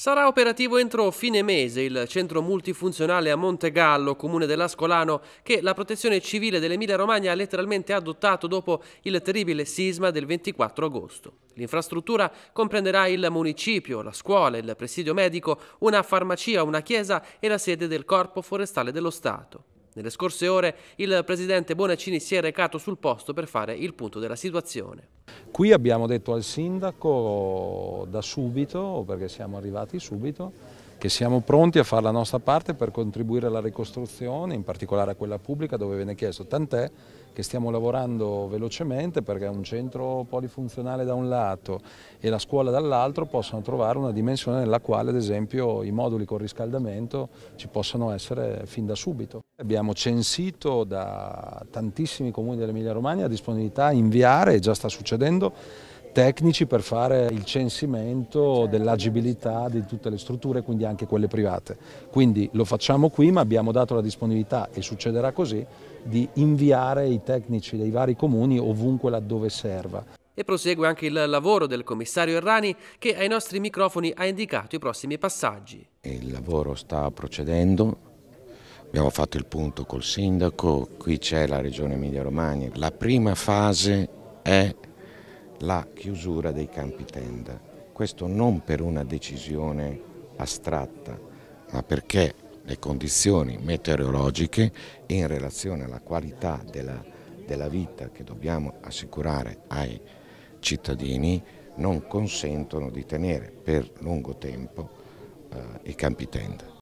Sarà operativo entro fine mese il centro multifunzionale a Montegallo, comune dell'Ascolano, che la protezione civile dell'Emilia Romagna ha letteralmente adottato dopo il terribile sisma del 24 agosto. L'infrastruttura comprenderà il municipio, la scuola, il presidio medico, una farmacia, una chiesa e la sede del Corpo Forestale dello Stato. Nelle scorse ore il presidente Bonaccini si è recato sul posto per fare il punto della situazione. Qui abbiamo detto al sindaco da subito, perché siamo arrivati subito, che siamo pronti a fare la nostra parte per contribuire alla ricostruzione, in particolare a quella pubblica dove viene chiesto, tant'è che stiamo lavorando velocemente perché un centro polifunzionale da un lato e la scuola dall'altro possano trovare una dimensione nella quale ad esempio i moduli con riscaldamento ci possano essere fin da subito. Abbiamo censito da tantissimi comuni dell'Emilia Romagna la disponibilità a inviare, e già sta succedendo, tecnici per fare il censimento certo. dell'agibilità di tutte le strutture, quindi anche quelle private. Quindi lo facciamo qui, ma abbiamo dato la disponibilità, e succederà così, di inviare i tecnici dei vari comuni ovunque laddove serva. E prosegue anche il lavoro del commissario Errani che ai nostri microfoni ha indicato i prossimi passaggi. Il lavoro sta procedendo, Abbiamo fatto il punto col sindaco, qui c'è la regione Emilia-Romagna. La prima fase è la chiusura dei campi tenda. Questo non per una decisione astratta, ma perché le condizioni meteorologiche in relazione alla qualità della, della vita che dobbiamo assicurare ai cittadini non consentono di tenere per lungo tempo eh, i campi tenda.